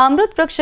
अमृत वृक्ष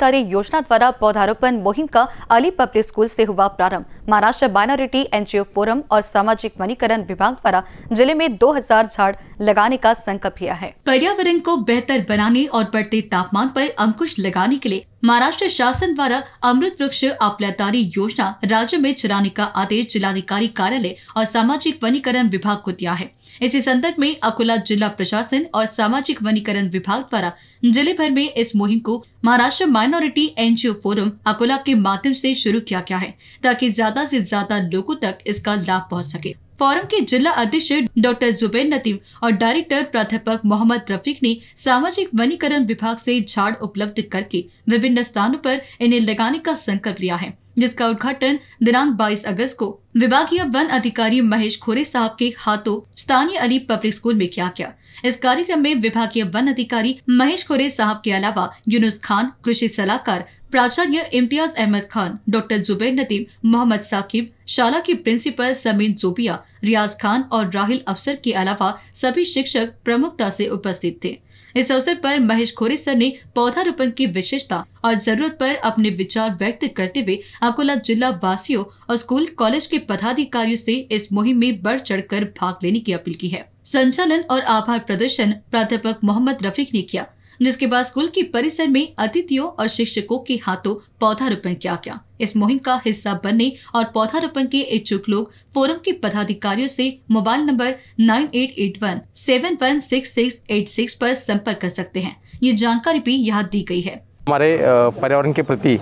दारी योजना द्वारा पौधारोपण मुहिम का अली पब्लिक स्कूल से हुआ प्रारंभ महाराष्ट्र माइनॉरिटी एनजीओ फोरम और सामाजिक वनीकरण विभाग द्वारा जिले में 2000 झाड़ लगाने का संकल्प लिया है पर्यावरण को बेहतर बनाने और बढ़ते तापमान पर अंकुश लगाने के लिए महाराष्ट्र शासन द्वारा अमृत वृक्ष आपल्यादारी योजना राज्य में चलाने का आदेश जिलाधिकारी कार्यालय और सामाजिक वनीकरण विभाग को दिया है इसी संदर्भ में अकोला जिला प्रशासन और सामाजिक वनीकरण विभाग द्वारा जिले भर में इस मुहिम को Maharashtra minority NGO forum Akola के माध्यम से शुरू किया गया है ताकि ज्यादा से ज्यादा लोगों तक इसका लाभ पहुंच सके फोरम के जिला अध्यक्ष डॉक्टर जुबेर नतीम और डायरेक्टर प्राध्यापक मोहम्मद रफीक ने सामाजिक वनीकरण विभाग से झाड़ उपलब्ध करके विभिन्न स्थानों पर इन्हें लगाने का संकल्प लिया है जिसका उद्घाटन दिनांक 22 अगस्त को विभागीय वन अधिकारी महेश खोरे साहब के हाथों स्थानीय अली पब्लिक स्कूल में किया गया इस कार्यक्रम में विभागीय वन अधिकारी महेश खोरे साहब के अलावा यूनुस खान कृषि सलाहकार प्राचार्य इम्तियाज अहमद खान डॉक्टर जुबैर नदीम मोहम्मद साकिब शाला के प्रिंसिपल समीन जोबिया रियाज खान और राहिल अफसर के अलावा सभी शिक्षक प्रमुखता से उपस्थित थे इस अवसर पर महेश खोरे सर ने पौधारोपण की विशेषता और जरूरत पर अपने विचार व्यक्त करते हुए अकोला जिला वासियों और स्कूल कॉलेज के पदाधिकारियों से इस मुहिम में बढ़ चढ़कर भाग लेने की अपील की है संचालन और आभार प्रदर्शन प्राध्यापक मोहम्मद रफीक ने किया जिसके बाद स्कूल के परिसर में अतिथियों और शिक्षकों के हाथों पौधारोपण किया गया इस मुहिम का हिस्सा बनने और पौधारोपण के इच्छुक लोग फोरम के पदाधिकारियों से mobile number nine eight eight one seven one six six eight six पर संपर्क कर सकते हैं ये जानकारी भी यहाँ दी गई है हमारे पर्यावरण के प्रति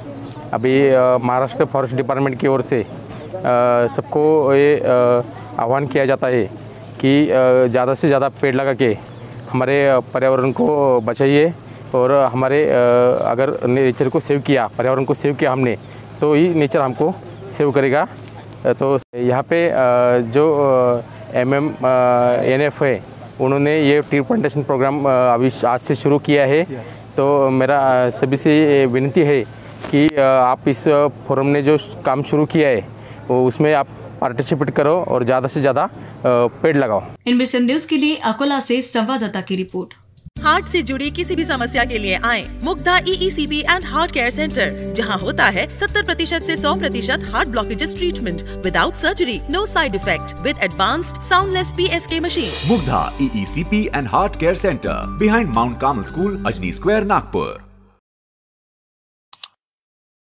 अभी महाराष्ट्र फॉरेस्ट डिपार्टमेंट की ओर से सबको ये आह्वान किया जाता है कि ज़्यादा से ज़्यादा पेड़ लगा के हमारे पर्यावरण को बचाइए और हमारे अगर नेचर को सेव किया पर्यावरण को सेव किया हमने तो ही नेचर हमको सेव करेगा तो यहाँ पे जो एम एम एन एफ है उन्होंने ये ट्री प्लांटेशन प्रोग्राम अभी आज से शुरू किया है तो मेरा सभी से विनती है कि आप इस फोरम ने जो काम शुरू किया है उसमें आप पार्टिसिपेट करो और ज़्यादा से ज़्यादा पेड़ लगाओ इनविशन न्यूज़ के लिए अकोला से संवाददाता की रिपोर्ट हार्ट से जुड़ी किसी भी समस्या के लिए आए Mugdha EECP and heart care centre जहां होता है 70 प्रतिशत ऐसी सौ प्रतिशत heart blockages treatment without surgery no side effect with advanced soundless PSK machine Mugdha EECP and heart care centre behind Mount Carmel school Ajni square Nagpur